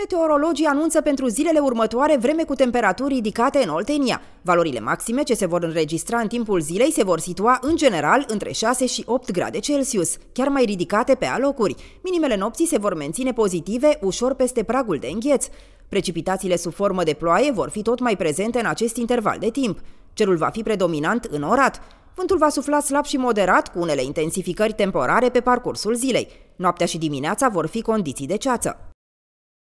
Meteorologii anunță pentru zilele următoare vreme cu temperaturi ridicate în Oltenia. Valorile maxime ce se vor înregistra în timpul zilei se vor situa în general între 6 și 8 grade Celsius, chiar mai ridicate pe alocuri. Minimele nopții se vor menține pozitive, ușor peste pragul de îngheț. Precipitațiile sub formă de ploaie vor fi tot mai prezente în acest interval de timp. Cerul va fi predominant în orat. Vântul va sufla slab și moderat, cu unele intensificări temporare pe parcursul zilei. Noaptea și dimineața vor fi condiții de ceață.